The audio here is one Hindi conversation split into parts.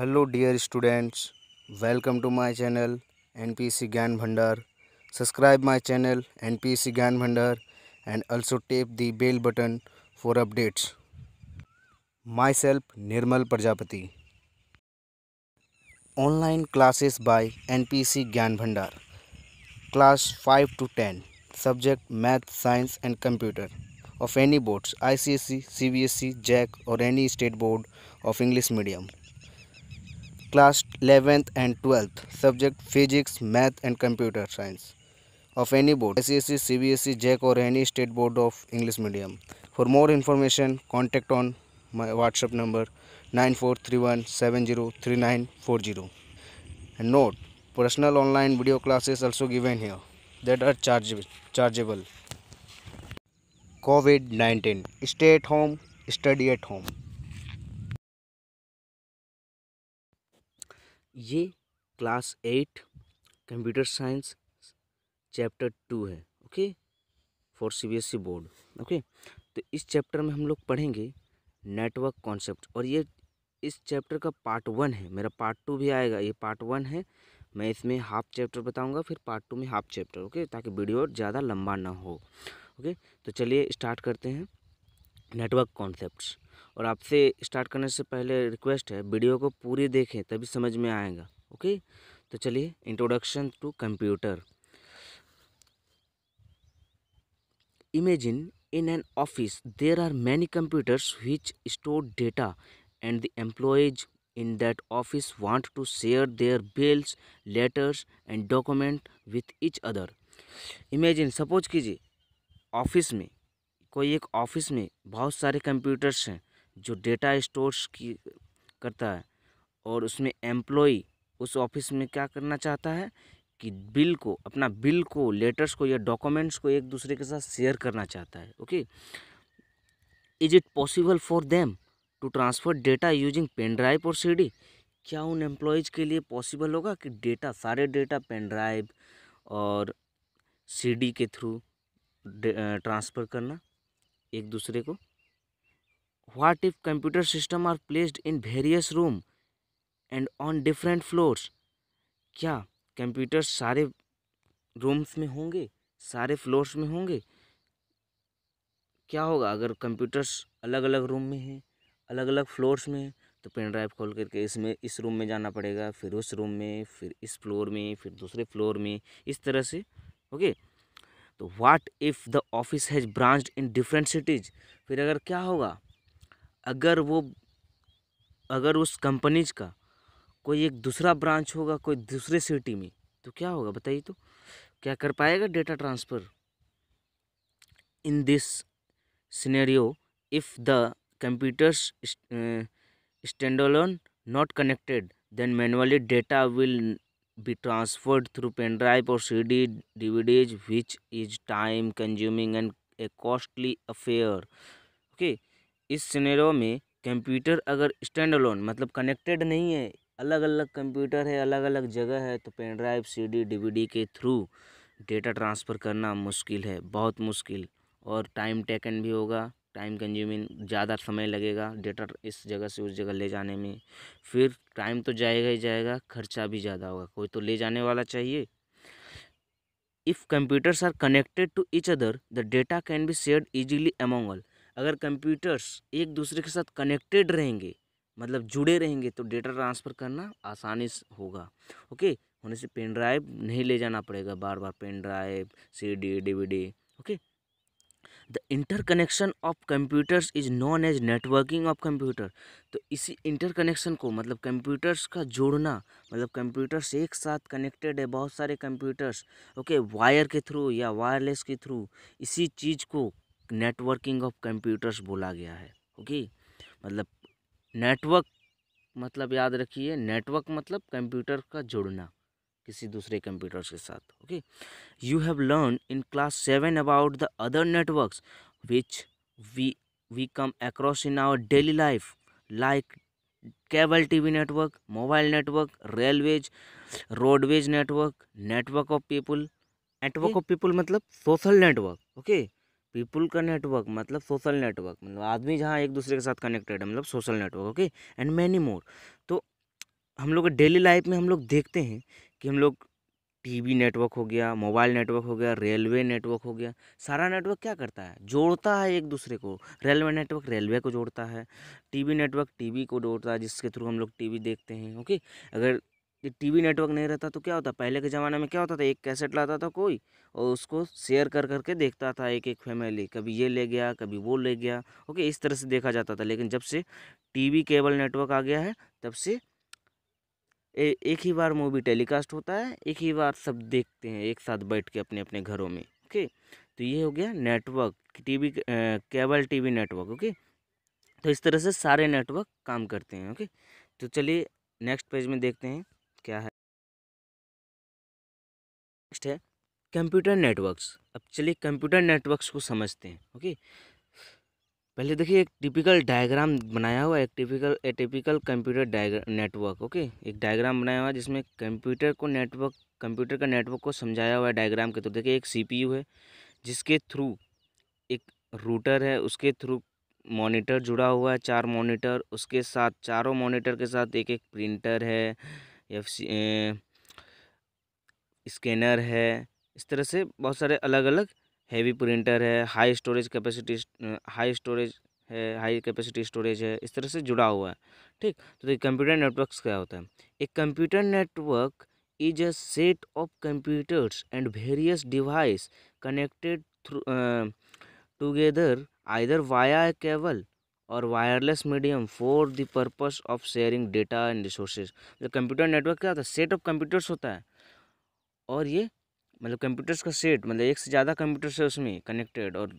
Hello dear students welcome to my channel NPC Gyan Bhandar subscribe my channel NPC Gyan Bhandar and also tap the bell button for updates myself Nirmal Prajapati online classes by NPC Gyan Bhandar class five to ten subject math science and computer of any boards I C JAC और any state board of English medium class 11th and 12th subject physics math and computer science of any board SEC CBSE jack or any state board of English medium for more information contact on my whatsapp number 9431703940 and note personal online video classes also given here that are chargeable covid-19 stay at home study at home ये class eight computer science chapter two है okay for CBSE board okay तो इस चैप्टर में हम लोग पढ़ेंगे नेटवर्क कॉन्सेप्ट और ये इस चैप्टर का पार्ट वन है मेरा पार्ट टू भी आएगा ये पार्ट वन है मैं इसमें हाफ चैप्टर बताऊंगा फिर पार्ट टू में हाफ चैप्टर ओके ताकि वीडियो ज़्यादा लंबा ना हो ओके तो चलिए स्टार्ट करते हैं नेटवर्क कॉन्सेप्ट्स और आपसे स्टार्ट करने से पहले रिक्वेस्ट है वीडियो को पूरी देखें तभी समझ में आएगा ओके तो चलिए introduction to computer imagine in an office there are many computers which store data and the employees in that office want to share their bills letters and document with each other imagine suppose कीजिए ऑफिस में कोई एक ऑफिस में बहुत सारे कंप्यूटर्स हैं जो डेटा स्टोर की करता है और उसमें एम्प्लॉय उस ऑफिस में क्या करना चाहता है कि बिल को अपना बिल को लेटर्स को या डॉक्यूमेंट्स को एक दूसरे के साथ शेयर करना चाहता है okay is it possible for them to transfer data using pen drive और सी क्या उन एम्प्लॉयज़ के लिए पॉसिबल होगा कि डेटा सारे डेटा पेन ड्राइव और सी के थ्रू ट्रांसफ़र करना एक दूसरे को what if computer system are placed in various room and on different floors क्या कंप्यूटर सारे रूम्स में होंगे सारे फ्लोर्स में होंगे क्या होगा अगर कंप्यूटर्स अलग अलग रूम में हैं अलग अलग फ्लोर्स में है तो पेन ड्राइव खोल करके इसमें इस रूम में जाना पड़ेगा फिर उस रूम में फिर इस फ्लोर में फिर दूसरे फ्लोर में इस तरह से ओके तो what if the office has branch in different cities फिर अगर क्या होगा अगर वो अगर उस कंपनीज का कोई एक दूसरा ब्रांच होगा कोई दूसरे सिटी में तो क्या होगा बताइए तो क्या कर पाएगा data transfer in this scenario if the computers standalone not connected then manually data will be transferred through pen drive और C D DVDs which is time consuming and a costly affair okay इस सिनेरो में कंप्यूटर अगर स्टैंड अलोन मतलब कनेक्टेड नहीं है अलग अलग कंप्यूटर है अलग अलग जगह है तो पेन ड्राइव सीडी डीवीडी के थ्रू डेटा ट्रांसफ़र करना मुश्किल है बहुत मुश्किल और टाइम टेकन भी होगा टाइम कंज्यूमिंग ज़्यादा समय लगेगा डेटा इस जगह से उस जगह ले जाने में फिर टाइम तो जाएगा ही जाएगा खर्चा भी ज़्यादा होगा कोई तो ले जाने वाला चाहिए if computers are connected to each other the data can be shared easily among all अगर कंप्यूटर्स एक दूसरे के साथ कनेक्टेड रहेंगे मतलब जुड़े रहेंगे तो डेटा ट्रांसफ़र करना आसानी होगा ओके होने से पेन ड्राइव नहीं ले जाना पड़ेगा बार बार pen drive C D D V D okay the interconnection of computers is known as networking of computer तो इसी इंटरकनेक्शन को मतलब कंप्यूटर्स का जोड़ना मतलब कंप्यूटर्स एक साथ कनेक्टेड है बहुत सारे कंप्यूटर्स ओके वायर के थ्रू या वायरलेस के थ्रू इसी चीज़ को नेटवर्किंग ऑफ कंप्यूटर्स बोला गया है ओके मतलब नेटवर्क मतलब याद रखिए नेटवर्क मतलब कंप्यूटर का जुड़ना किसी दूसरे कंप्यूटर्स के साथ okay you have learn in class seven about the other networks which we we come across in our daily life like cable TV network mobile network railways roadways network network of people network of people मतलब सोशल नेटवर्क ओके पीपुल का नेटवर्क मतलब सोशल नेटवर्क मतलब आदमी जहाँ एक दूसरे के साथ कनेक्टेड है मतलब social network okay and many more तो हम लोग डेली लाइफ में हम लोग देखते हैं कि हम लोग टीवी नेटवर्क हो गया मोबाइल नेटवर्क हो गया रेलवे नेटवर्क हो गया सारा नेटवर्क क्या करता है जोड़ता है एक दूसरे को रेलवे नेटवर्क रेलवे को जोड़ता है टीवी नेटवर्क टीवी को जोड़ता है जिसके थ्रू हम लोग टीवी देखते हैं ओके अगर ये टीवी नेटवर्क नहीं रहता तो क्या होता पहले के ज़माने में क्या होता था एक कैसेट लाता था कोई और उसको शेयर कर करके देखता था एक एक फैमिली कभी ये ले गया कभी वो ले गया ओके इस तरह से देखा जाता था लेकिन जब से टीवी केबल नेटवर्क आ गया है तब से ए, एक ही बार मूवी टेलीकास्ट होता है एक ही बार सब देखते हैं एक साथ बैठ के अपने अपने घरों में ओके तो ये हो गया network T cable T network okay तो इस तरह से सारे नेटवर्क काम करते हैं ओके तो चलिए नेक्स्ट पेज में देखते हैं क्या है नेक्स्ट है कंप्यूटर नेटवर्क्स अब चलिए कंप्यूटर नेटवर्क्स को समझते हैं ओके पहले देखिए एक टिपिकल डायग्राम बनाया हुआ एक typical a typical computer network okay एक डायग्राम बनाया हुआ जिसमें कंप्यूटर को नेटवर्क कंप्यूटर का नेटवर्क को समझाया हुआ है डायग्राम के थ्रू देखिए एक सीपीयू है जिसके थ्रू एक रूटर है उसके थ्रू मॉनिटर जुड़ा हुआ है चार मॉनिटर उसके साथ चारों मॉनिटर के साथ एक एक प्रिंटर है एफ स्कैनर है इस तरह से बहुत सारे अलग अलग हैवी प्रिंटर है high storage capacity high storage है हाई कैपेसिटी स्टोरेज है इस तरह से जुड़ा हुआ है ठीक तो देखिए कंप्यूटर नेटवर्क्स क्या होता है एक computer network is a set of computers and various device connected through together either via cable और wireless medium for the purpose of sharing data and resources जो कंप्यूटर नेटवर्क क्या होता है सेट ऑफ कंप्यूटर्स होता है और ये मतलब कंप्यूटर्स का सेट मतलब एक से ज़्यादा कंप्यूटर्स है उसमें कनेक्टेड और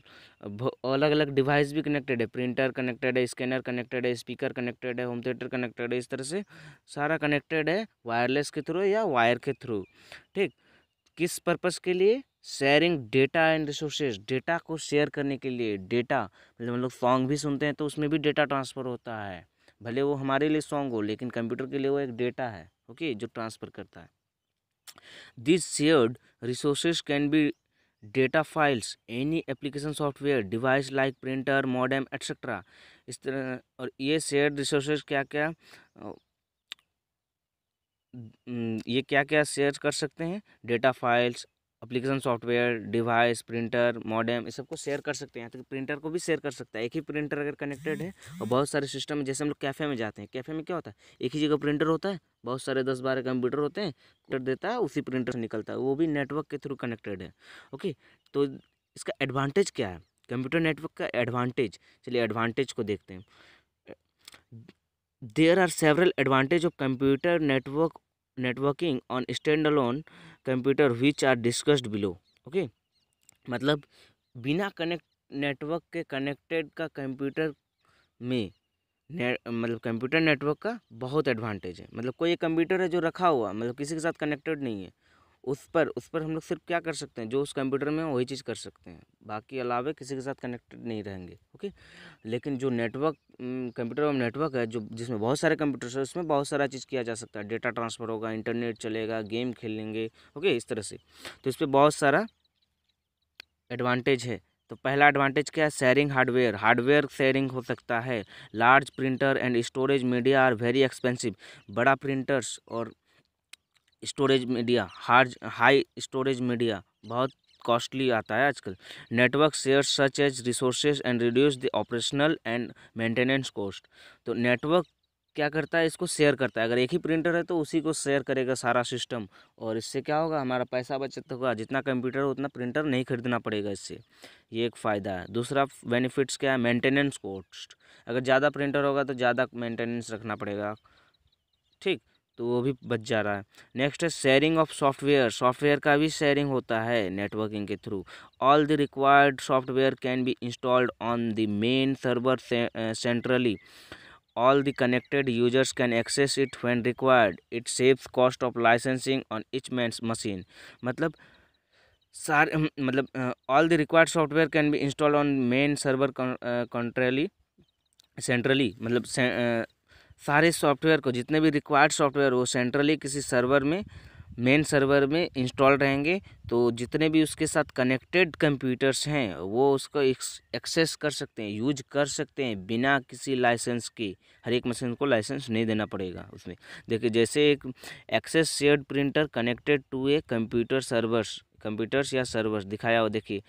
अलग अलग डिवाइस भी कनेक्टेड है प्रिंटर कनेक्टेड है स्कैनर कनेक्टेड है स्पीकर कनेक्टेड है होम थिएटर कनेक्टेड है इस तरह से सारा कनेक्टेड है वायरलेस के थ्रू या वायर के थ्रू ठीक किस पर्पज़ के लिए sharing data and resources data को शेयर करने के लिए डेटा मतलब हम लोग सॉन्ग भी सुनते हैं तो उसमें भी डेटा ट्रांसफ़र होता है भले वो हमारे लिए सॉन्ग हो लेकिन कंप्यूटर के लिए वो एक डेटा है ओके जो ट्रांसफ़र करता है this shared resources can be data files any application software device like printer modem etcetera इस तरह और ये शेयर्ड रिसोर्सेज क्या क्या ये क्या क्या शेयर कर सकते हैं data files application software device printer modem ये सबको शेयर कर सकते हैं यहाँ तक प्रिंटर को भी शेयर कर सकता है एक ही प्रिंटर अगर कनेक्टेड है और बहुत सारे सिस्टम है जैसे हम लोग कैफ़े में जाते हैं कैफ़े में क्या होता है एक ही जगह प्रिंटर होता है बहुत सारे दस बारह कंप्यूटर होते हैं प्रिंटर देता है उसी प्रिंटर से निकलता है वो भी नेटवर्क के थ्रू कनेक्टेड है ओके तो इसका एडवांटेज क्या है कंप्यूटर नेटवर्क का एडवांटेज चलिए एडवांटेज को देखते हैं there are several advantage of computer network networking on stand alone computer which are discussed below okay मतलब बिना कनेक्ट नेटवर्क के कनेक्टेड का कंप्यूटर में ने, मतलब कंप्यूटर नेटवर्क का बहुत एडवांटेज है मतलब कोई एक कंप्यूटर है जो रखा हुआ मतलब किसी के साथ कनेक्टेड नहीं है उस पर उस पर हम लोग सिर्फ क्या कर सकते हैं जो उस कंप्यूटर में वही चीज़ कर सकते हैं बाकी अलावे किसी के साथ कनेक्टेड नहीं रहेंगे ओके लेकिन जो नेटवर्क कंप्यूटर में नेटवर्क है जो जिसमें बहुत सारे कंप्यूटर्स है उसमें बहुत सारा चीज़ किया जा सकता है डेटा ट्रांसफ़र होगा इंटरनेट चलेगा गेम खेलेंगे ओके इस तरह से तो इस पर बहुत सारा एडवांटेज है तो पहला एडवांटेज क्या है शेयरिंग हार्डवेयर हार्डवेयर शेयरिंग हो सकता है large printer and storage media are very expensive बड़ा प्रिंटर्स और storage media has high storage media बहुत कॉस्टली आता है आजकल network share such as resources and reduce the operational and maintenance cost तो नेटवर्क क्या करता है इसको शेयर करता है अगर एक ही प्रिंटर है तो उसी को शेयर करेगा सारा सिस्टम और इससे क्या होगा हमारा पैसा बचत होगा जितना कंप्यूटर हो उतना प्रिंटर नहीं खरीदना पड़ेगा इससे ये एक फ़ायदा है दूसरा बेनिफिट्स क्या है मेंटेनेंस कॉस्ट अगर ज़्यादा प्रिंटर होगा तो ज़्यादा मेंटेनेंस रखना पड़ेगा ठीक तो वो भी बच जा रहा है नेक्स्ट है शेयरिंग ऑफ सॉफ्टवेयर सॉफ्टवेयर का भी शेयरिंग होता है नेटवर्किंग के through all the required software can be installed on the main server centrally all the connected users can access it when required it saves cost of licensing on each मैं मशीन मतलब सारे मतलब all the required software can be install on main server centrally centrally मतलब सारे सॉफ्टवेयर को जितने भी रिक्वायर्ड सॉफ्टवेयर वो सेंट्रली किसी सर्वर में मेन सर्वर में इंस्टॉल रहेंगे तो जितने भी उसके साथ कनेक्टेड कंप्यूटर्स हैं वो उसको एक्सेस कर सकते हैं यूज कर सकते हैं बिना किसी लाइसेंस के हर एक मशीन को लाइसेंस नहीं देना पड़ेगा उसमें देखिए जैसे एक access shared printer connected to a computer servers computers या सर्वर्स दिखाया हो देखिए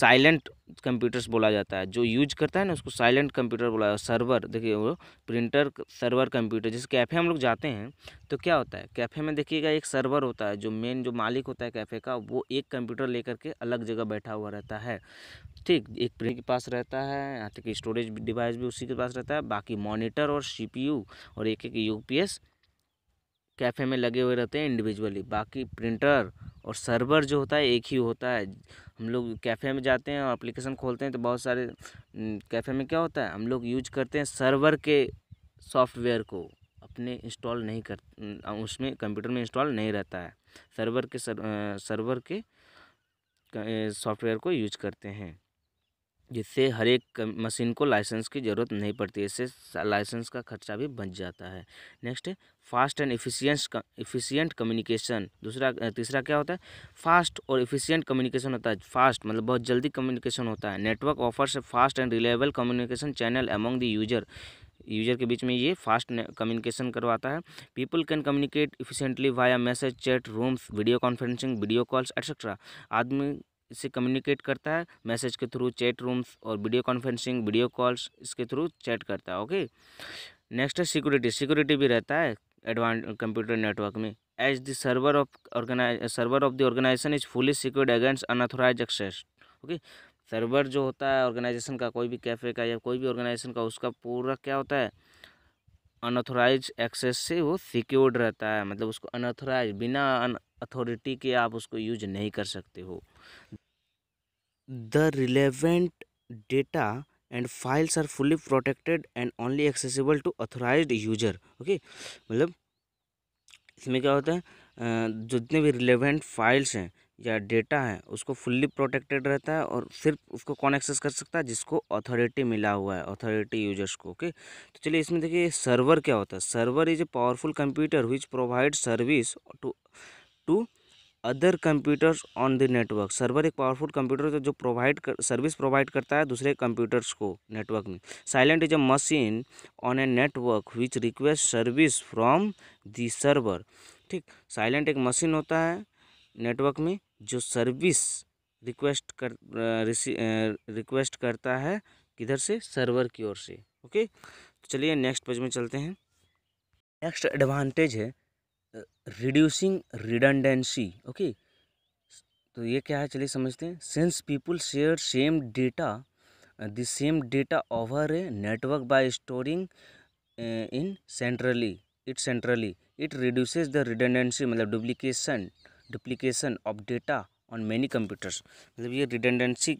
साइलेंट कंप्यूटर्स बोला जाता है जो यूज करता है ना उसको साइलेंट कंप्यूटर बोला जाता है सर्वर देखिए वो प्रिंटर सर्वर कंप्यूटर जैसे कैफ़े हम लोग जाते हैं तो क्या होता है कैफ़े में देखिएगा एक सर्वर होता है जो मेन जो मालिक होता है कैफ़े का वो एक कंप्यूटर लेकर के अलग जगह बैठा हुआ रहता है ठीक एक प्रिंट के पास रहता है यहाँ तक स्टोरेज डिवाइस भी उसी के पास रहता है बाकी मॉनिटर और सी और एक एक यू कैफ़े में लगे हुए रहते हैं इंडिविजुअली बाकी प्रिंटर और सर्वर जो होता है एक ही होता है हम लोग कैफ़े में जाते हैं और अप्लीकेशन खोलते हैं तो बहुत सारे कैफ़े में क्या होता है हम लोग यूज करते हैं सर्वर के सॉफ्टवेयर को अपने इंस्टॉल नहीं कर उसमें कंप्यूटर में इंस्टॉल नहीं रहता है सर्वर के सर, सर्वर के सॉफ्टवेयर को यूज करते हैं जिससे हर एक मशीन को लाइसेंस की ज़रूरत नहीं पड़ती इससे लाइसेंस का खर्चा भी बच जाता है next fast and efficient efficient communication दूसरा तीसरा क्या होता है फास्ट और इफिशियंट कम्युनिकेशन होता है फास्ट मतलब बहुत जल्दी कम्युनिकेशन होता है network offers fast and reliable communication channel among the user user के बीच में ये फास्ट कम्युनिकेशन करवाता है people can communicate efficiently via message chat rooms video conferencing video calls etcetera आदमी इससे कम्युनिकेट करता है मैसेज के थ्रू चैट रूम्स और वीडियो कॉन्फ्रेंसिंग वीडियो कॉल्स इसके थ्रू चैट करता है ओके नेक्स्ट है सिक्योरिटी सिक्योरिटी भी रहता है एडवांस कंप्यूटर नेटवर्क में as the server of organise server of the organisation is fully secured against unauthorise access okay server जो होता है ऑर्गेनाइजेशन का कोई भी कैफ़े का या कोई भी ऑर्गेनाइजेशन का उसका पूरा क्या होता है अनऑथोराइज एक्सेस से वो सिक्योर्ड रहता है मतलब उसको अनऑथोराइज बिना अथॉरिटी के आप उसको यूज नहीं कर सकते हो the relevant data and files are fully protected and only accessible to authorise user okay मतलब इसमें क्या होता है जितने भी रिलेवेंट फाइल्स हैं या डेटा है उसको फुल्ली प्रोटेक्टेड रहता है और सिर्फ उसको कौन एक्सेस कर सकता है जिसको अथॉरिटी मिला हुआ है अथॉरिटी यूजर्स को ओके तो चलिए इसमें देखिए सर्वर क्या होता है server is a powerful computer which provide service to to other computers on the network server एक पावरफुल कंप्यूटर जो प्रोवाइड कर सर्विस प्रोवाइड करता है दूसरे कंप्यूटर्स को नेटवर्क में client is a machine on a network which request service from the server ठीक साइलेंट एक मशीन होता है नेटवर्क में जो सर्विस रिक्वेस्ट कर रिक्वेस्ट करता है किधर से सर्वर की ओर से ओके तो चलिए नेक्स्ट पेज में चलते हैं नेक्स्ट एडवांटेज है रिड्यूसिंग रिडेंडेंसी ओके तो ये क्या है चलिए समझते हैं since people share same data the same data over a network by storing in centrally it centrally it reduces the redundancy मतलब duplication duplication of data on many computers मतलब ये रिडेंडेंसी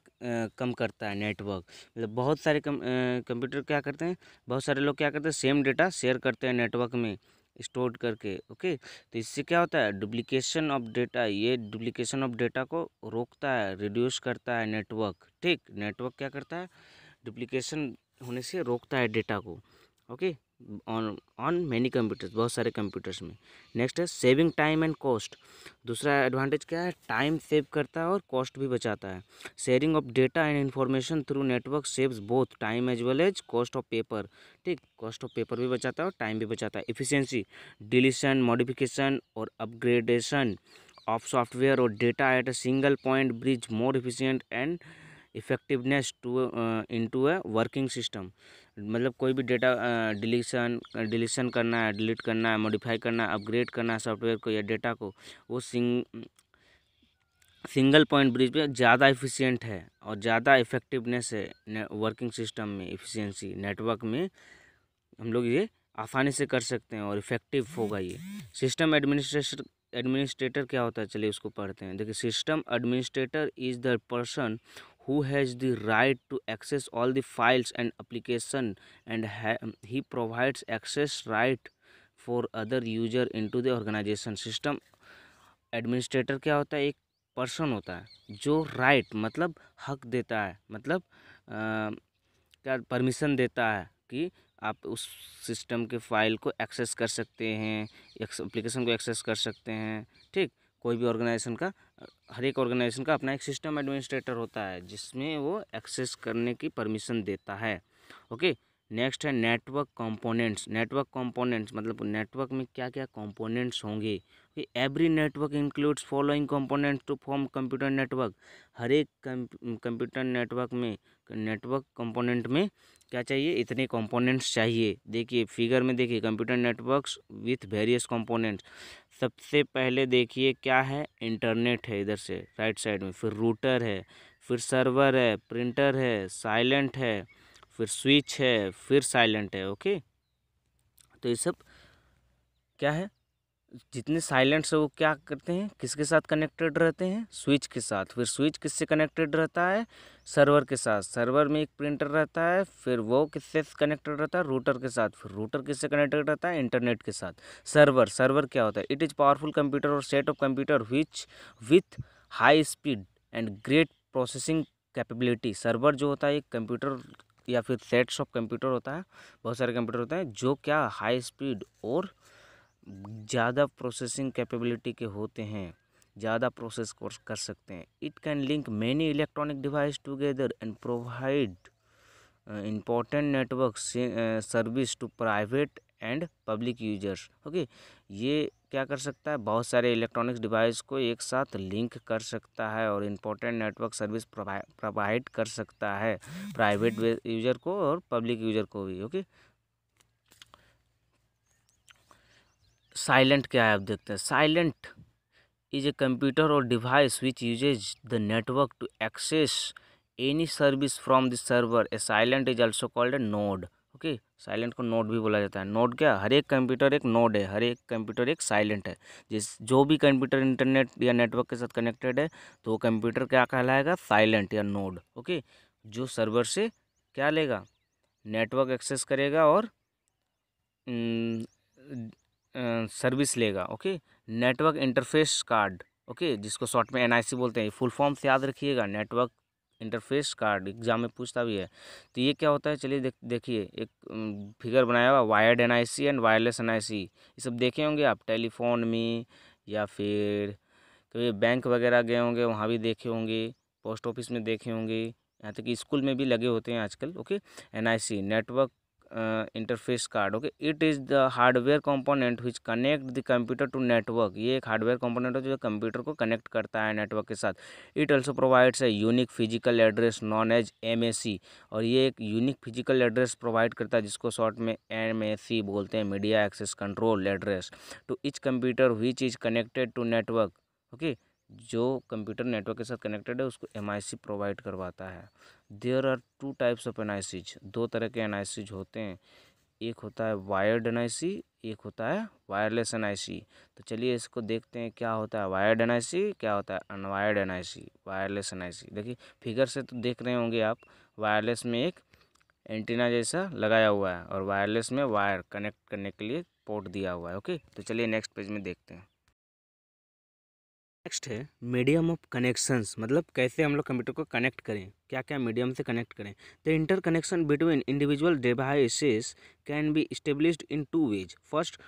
कम करता है नेटवर्क मतलब बहुत सारे कंप्यूटर क्या करते हैं बहुत सारे लोग क्या करते हैं सेम डेटा शेयर करते हैं नेटवर्क में स्टोर करके ओके तो इससे क्या होता है डुप्लीकेशन ऑफ डेटा ये डुप्लीकेशन ऑफ डेटा को रोकता है रिड्यूस करता है नेटवर्क ठीक नेटवर्क क्या करता है डुप्लीकेशन होने से रोकता है डेटा को okay on on many computers बहुत सारे कंप्यूटर्स में नेक्स्ट है सेविंग टाइम एंड कॉस्ट दूसरा एडवांटेज क्या है टाइम सेव करता है और कॉस्ट भी बचाता है sharing of data and information through network saves both time as well as cost of paper ठीक कॉस्ट ऑफ पेपर भी बचाता है और टाइम भी बचाता है इफिशियंसी डिलीशन मॉडिफिकेशन और अपग्रेडेशन ऑफ सॉफ्टवेयर और data at a single point brings more efficient and effectiveness to in to a working system मतलब कोई भी डेटा डिलीशन डिलीशन करना है डिलीट करना है मॉडिफाई करना है अपग्रेड करना है सॉफ्टवेयर को या डेटा को वो सिंग सिंगल पॉइंट ब्रिज पे ज़्यादा इफ़िशियंट है और ज़्यादा इफेक्टिवनेस है वर्किंग सिस्टम में इफ़िशियंसी नेटवर्क में हम लोग ये आसानी से कर सकते हैं और इफेक्टिव होगा ये सिस्टम एडमिनिस्ट्रेशन एडमिनिस्ट्रेटर क्या होता है चलिए उसको पढ़ते हैं देखिए system administrator is the person who has the right to access all the files and application and he provides access right for other user into the organization system administrator क्या होता है एक पर्सन होता है जो राइट right, मतलब हक देता है मतलब आ, क्या परमिशन देता है कि आप उस सिस्टम के फाइल को एक्सेस कर सकते हैं एप्लीकेशन को एक्सेस कर सकते हैं ठीक कोई भी ऑर्गेनाइजेशन का हर एक ऑर्गेनाइजेशन का अपना एक सिस्टम एडमिनिस्ट्रेटर होता है जिसमें वो एक्सेस करने की परमिशन देता है ओके नेक्स्ट है नेटवर्क कंपोनेंट्स नेटवर्क कंपोनेंट्स मतलब नेटवर्क में क्या क्या कंपोनेंट्स होंगे every network includes following components to form computer network हर एक कंप्यूटर नेटवर्क में नेटवर्क कंपोनेंट में क्या चाहिए इतने कंपोनेंट्स चाहिए देखिए फिगर में देखिए computer networks with various components सबसे पहले देखिए क्या है इंटरनेट है इधर से राइट साइड में फिर रूटर है फिर सर्वर है प्रिंटर है साइलेंट है फिर स्विच है फिर साइलेंट है ओके तो ये सब क्या है जितने साइलेंट्स है वो क्या करते हैं किसके साथ कनेक्टेड रहते हैं स्विच के साथ फिर स्विच किससे कनेक्टेड रहता है सर्वर के साथ सर्वर में एक प्रिंटर रहता है फिर वो किससे कनेक्टेड रहता है रूटर के साथ फिर रूटर किससे कनेक्टेड रहता है इंटरनेट के साथ सर्वर सर्वर क्या होता है it is powerful computer or set of computer which with high speed and great processing capability server जो होता है एक कंप्यूटर या फिर सेट्स ऑफ कंप्यूटर होता है बहुत सारे कंप्यूटर होते हैं जो क्या हाई स्पीड और ज़्यादा प्रोसेसिंग कैपेबिलिटी के होते हैं ज़्यादा प्रोसेस कर सकते हैं it can link many electronic device together and provide important network service to private and public users okay ये क्या कर सकता है बहुत सारे इलेक्ट्रॉनिक्स डिवाइस को एक साथ लिंक कर सकता है और इम्पोर्टेंट नेटवर्क सर्विस प्रोवाइड कर सकता है प्राइवेट यूजर को और पब्लिक यूजर को भी ओके okay? साइलेंट क्या है आप देखते हैं client is a computer or device which uses the network to access any service from the server a client is also called a node okay client को नोड भी बोला जाता है नोड क्या हर एक कंप्यूटर एक नोड है हर एक कंप्यूटर एक साइलेंट है जिस जो भी कंप्यूटर इंटरनेट या नेटवर्क के साथ कनेक्टेड है तो वो कंप्यूटर क्या कहलाएगा साइलेंट या नोड ओके जो सर्वर से क्या लेगा नेटवर्क एक्सेस करेगा और हम्म, सर्विस लेगा okay network interface card okay जिसको शॉर्ट में एनआईसी बोलते हैं फुल फॉर्म से याद रखिएगा नेटवर्क इंटरफेस कार्ड एग्जाम में पूछता भी है तो ये क्या होता है चलिए देख देखिए एक फिगर बनाया हुआ wired N and wireless N ये सब देखे होंगे आप टेलीफोन में या फिर कभी बैंक वगैरह गए होंगे वहाँ भी देखे होंगे पोस्ट ऑफिस में देखे होंगे यहाँ तक कि स्कूल में भी लगे होते हैं आजकल okay N network interface card okay it is the hardware component which connect the computer to network ये एक हार्डवेयर कंपोनेंट है जो कंप्यूटर को कनेक्ट करता है नेटवर्क के साथ it also provides a unique physical address known as M और ये एक यूनिक फिजिकल एड्रेस प्रोवाइड करता है जिसको शॉर्ट में एम बोलते हैं media access control address to each computer which is connected to network okay जो कंप्यूटर नेटवर्क के साथ कनेक्टेड है उसको एम प्रोवाइड करवाता है there are two types of N दो तरह के एन होते हैं एक होता है वायर्ड एन एक होता है वायरलेस एन तो चलिए इसको देखते हैं क्या होता है वायर्ड एन क्या होता है अनवायर्ड एन वायरलेस एन देखिए फिगर से तो देख रहे होंगे आप वायरलेस में एक एंटीना जैसा लगाया हुआ है और वायरलेस में वायर कनेक्ट करने के लिए पोर्ट दिया हुआ है ओके तो चलिए नेक्स्ट पेज में देखते हैं नेक्स्ट है मीडियम ऑफ कनेक्शंस मतलब कैसे हम लोग कंप्यूटर को कनेक्ट करें क्या क्या मीडियम से कनेक्ट करें the interconnection between individual devices can be established in two ways first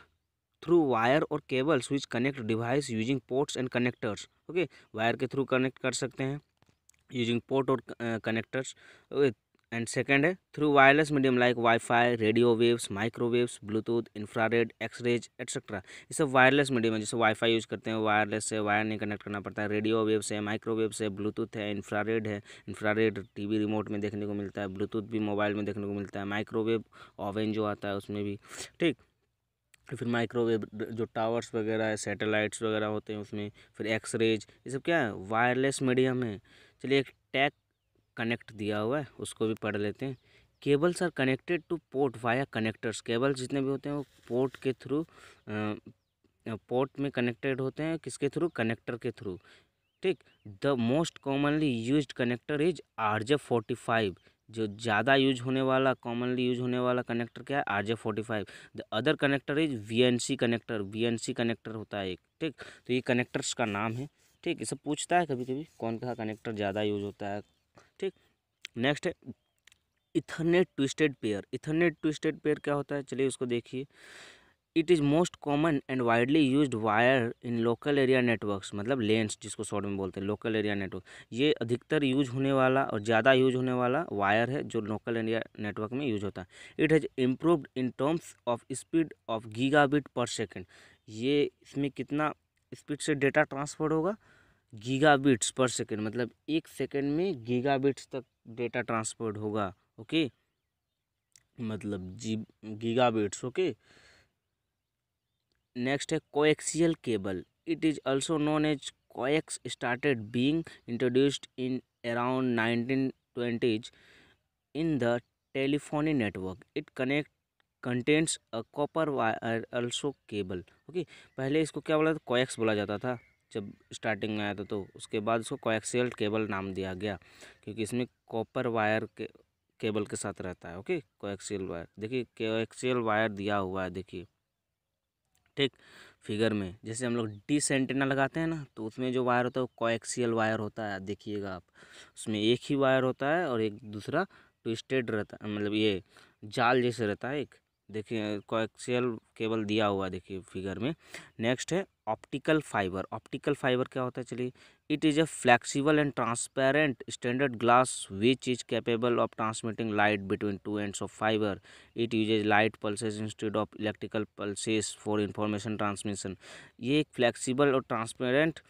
through wire or cables which connect device using ports and connectors okay wire के थ्रू कनेक्ट कर सकते हैं यूजिंग पोर्ट और कनेक्टर्स ओके एंड सेकेंड है through wireless medium like wifi radio waves microwaves Bluetooth infrared X rays etcetera ये सब वायरलेस मीडियम है जैसे वाईफाई यूज़ करते हैं वायरलेस से वायर नहीं कनेक्ट करना पड़ता है रेडियो वेव्स है माइक्रोवेव्स है ब्लूटूथ है इंफ्रारेड है इंफ्रारेड टीवी रिमोट में देखने को मिलता है ब्लूटूथ भी मोबाइल में देखने को मिलता है माइक्रोवेव ओवन जो आता है उसमें भी ठीक फिर माइक्रोवेव जो टावर्स वगैरह है सेटेलाइट्स वगैरह होते हैं उसमें फिर एक्सरेज ये सब क्या है वायरलेस मीडियम है चलिए एक टैक कनेक्ट दिया हुआ है उसको भी पढ़ लेते हैं cables are connected to port via connectors cables जितने भी होते हैं वो पोर्ट के थ्रू पोर्ट में कनेक्टेड होते हैं किसके थ्रू कनेक्टर के थ्रू ठीक the most commonly use connector is R J forty five जो ज़्यादा यूज होने वाला कॉमनली यूज होने वाला कनेक्टर क्या है R J forty five the other connector is B N C connector B N C connector होता है एक ठीक तो ये कनेक्टर्स का नाम है ठीक ये सब पूछता है कभी कभी कौन का कनेक्टर ज़्यादा यूज होता है ठीक नेक्स्ट है Ethernet twisted pair Ethernet twisted pair क्या होता है चलिए उसको देखिए it is most common and widely use wire in local area networks मतलब लेंस जिसको शॉर्ट में बोलते हैं लोकल एरिया नेटवर्क ये अधिकतर यूज होने वाला और ज़्यादा यूज होने वाला वायर है जो लोकल एरिया नेटवर्क में यूज होता है it has improved in terms of speed of bit per second ये इसमें कितना स्पीड से डेटा ट्रांसफर होगा गीगाबिट्स पर सेकेंड मतलब एक सेकेंड में गीगाबिट्स तक डेटा ट्रांसपोर्ट होगा ओके मतलब जी गीगाबिट्स ओके नेक्स्ट है coaxial cable it is also known as coax started being introduced in around nineteen twenties in the telephony network it connect contains a copper wire also cable okay पहले इसको क्या बोला था कोएक्स बोला जाता था जब स्टार्टिंग में आया था तो उसके बाद उसको कोएक्सियल केबल नाम दिया गया क्योंकि इसमें कॉपर वायर के केबल के साथ रहता है ओके कोएक्सियल वायर देखिए कोएक्सियल वायर दिया हुआ है देखिए ठीक फिगर में जैसे हम लोग डी सेंटेना लगाते हैं ना तो उसमें जो वायर होता है वो कोएक्सियल वायर होता है देखिएगा आप उसमें एक ही वायर होता है और एक दूसरा ट्विस्टेड रहता है मतलब ये जाल जैसे रहता है एक देखिए कोएक्सियल केबल दिया हुआ है देखिए फिगर में नेक्स्ट है ऑप्टिकल फाइबर ऑप्टिकल फाइबर क्या होता है चलिए it is a flexible and transparent standard glass which is capable of transmitting light between two ends of fibre it uses light pulses instead of electrical pulses for information transmission ये एक फ्लैक्सीबल और ट्रांसपेरेंट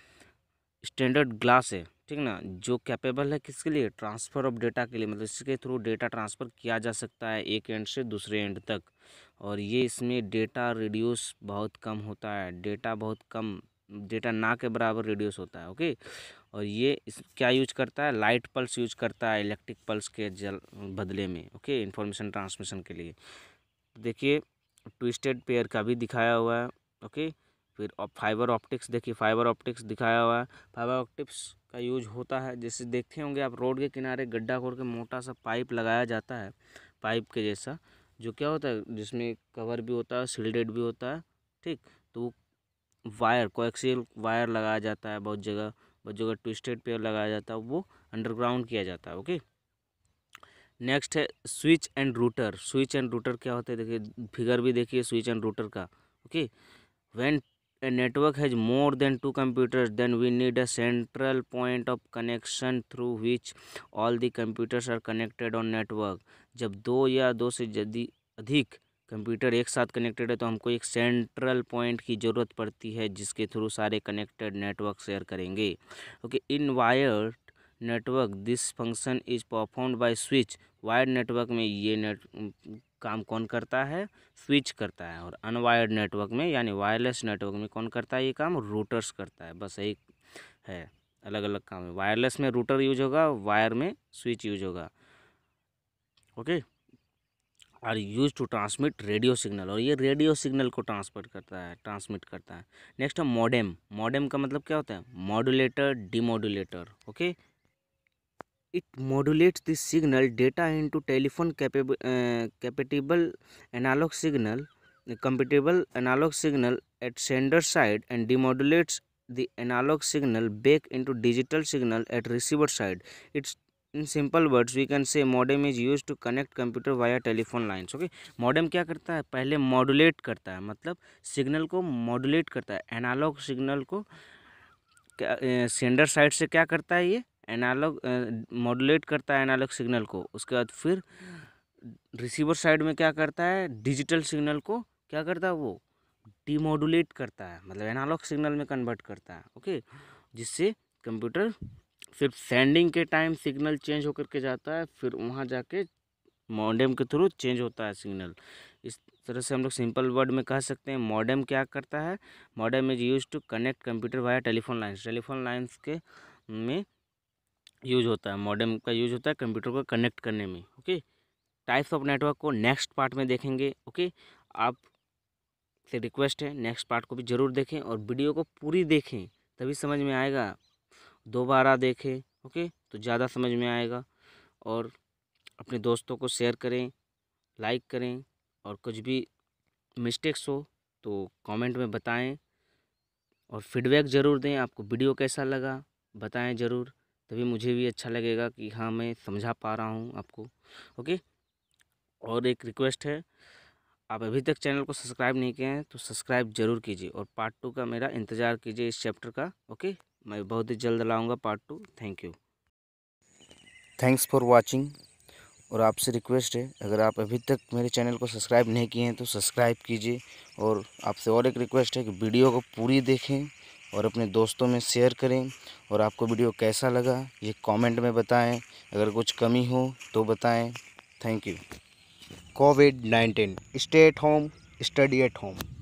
स्टैंडर्ड ग्लास है ठीक ना जो कैपेबल है किसके लिए ट्रांसफ़र ऑफ डेटा के लिए मतलब इसके थ्रू डेटा ट्रांसफ़र किया जा सकता है एक एंड से दूसरे एंड तक और ये इसमें डेटा रिड्यूस बहुत कम होता है डेटा बहुत कम डेटा ना के बराबर रिड्यूस होता है ओके और ये इस क्या यूज करता है लाइट पल्स यूज करता है इलेक्ट्रिक पल्स के जल बदले में ओके इन्फॉर्मेशन ट्रांसमिशन के लिए देखिए ट्विस्टेड पेयर का भी दिखाया हुआ है ओके फिर फाइबर ऑप्टिक्स देखिए फाइबर ऑप्टिक्स दिखाया हुआ है फाइबर ऑप्टिक्स का यूज होता है जैसे देखते होंगे आप रोड के किनारे गड्ढा खोल के मोटा सा पाइप लगाया जाता है पाइप के जैसा जो क्या होता है जिसमें कवर भी होता है सिल्डेड भी होता है ठीक तो वायर कोएक्सियल वायर लगाया जाता है बहुत जगह बहुत जगह ट्विस्टेड पेयर लगाया जाता है वो अंडरग्राउंड किया जाता है ओके नेक्स्ट है switch and router switch and router क्या होता है देखिए फिगर भी देखिए स्विच एंड रूटर का okay when a network has more than two computers then we need a central point of connection through which all the computers are connected on network जब दो या दो से यदि अधिक कंप्यूटर एक साथ कनेक्टेड है तो हमको एक सेंट्रल पॉइंट की ज़रूरत पड़ती है जिसके थ्रू सारे कनेक्टेड नेटवर्क शेयर करेंगे okay in wired network this function is performed by switch wired network में ये नेट काम कौन करता है स्विच करता है और अनवायर्ड नेटवर्क में यानी वायरलेस नेटवर्क में कौन करता है ये काम रूटर्स करता है बस यही है अलग अलग काम है वायरलेस में रूटर यूज होगा वायर में स्विच यूज होगा okay are use to transmit radio signal और ये रेडियो सिग्नल को ट्रांसमिट करता है ट्रांसमिट करता है नेक्स्ट है मॉडेम मॉडेम का मतलब क्या होता है modulator demodulator okay it modulates the signal data into telephone compatible analogue signal compatible analogue signal at sender side and demodulates the analogue signal back into digital signal at receiver side it's in simple words we can say modem is use to connect computer via telephone lines okay modem क्या करता है पहले मॉडुलेट करता है मतलब सिग्नल को मॉडुलेट करता है एनालॉग सिग्नल को सेंडर साइड से क्या करता है ये एनालॉग मॉडुलेट करता है एनालॉग सिग्नल को उसके बाद फिर रिसीवर साइड में क्या करता है डिजिटल सिग्नल को क्या करता है वो डीमोडुलेट करता है मतलब एनालॉग सिग्नल में कन्वर्ट करता है ओके जिससे कंप्यूटर फिर सेंडिंग के टाइम सिग्नल चेंज होकर के जाता है फिर वहाँ जाके मॉडेम के थ्रू चेंज होता है सिग्नल इस तरह से हम लोग सिंपल वर्ड में कह सकते हैं मॉडेम क्या करता है modem is use to connect computer via telephone lines telephone lines के में यूज होता है मॉडेम का यूज होता है कंप्यूटर को कनेक्ट करने में ओके टाइप्स ऑफ नेटवर्क को नेक्स्ट पार्ट में देखेंगे ओके आप से रिक्वेस्ट है नेक्स्ट पार्ट को भी ज़रूर देखें और वीडियो को पूरी देखें तभी समझ में आएगा दोबारा देखें ओके तो ज़्यादा समझ में आएगा और अपने दोस्तों को शेयर करें लाइक करें और कुछ भी मिस्टेक्स हो तो कमेंट में बताएं और फीडबैक ज़रूर दें आपको वीडियो कैसा लगा बताएं ज़रूर तभी मुझे भी अच्छा लगेगा कि हाँ मैं समझा पा रहा हूँ आपको ओके और एक रिक्वेस्ट है आप अभी तक चैनल को सब्सक्राइब नहीं किए हैं तो सब्सक्राइब जरूर कीजिए और पार्ट टू का मेरा इंतज़ार कीजिए इस चैप्टर का ओके मैं बहुत ही जल्द लाऊंगा part two thank you thanks for watching और आपसे रिक्वेस्ट है अगर आप अभी तक मेरे चैनल को सब्सक्राइब नहीं किए हैं तो सब्सक्राइब कीजिए और आपसे और एक रिक्वेस्ट है कि वीडियो को पूरी देखें और अपने दोस्तों में शेयर करें और आपको वीडियो कैसा लगा ये कमेंट में बताएं अगर कुछ कमी हो तो बताएं thank you COVID nineteen stay at home study at home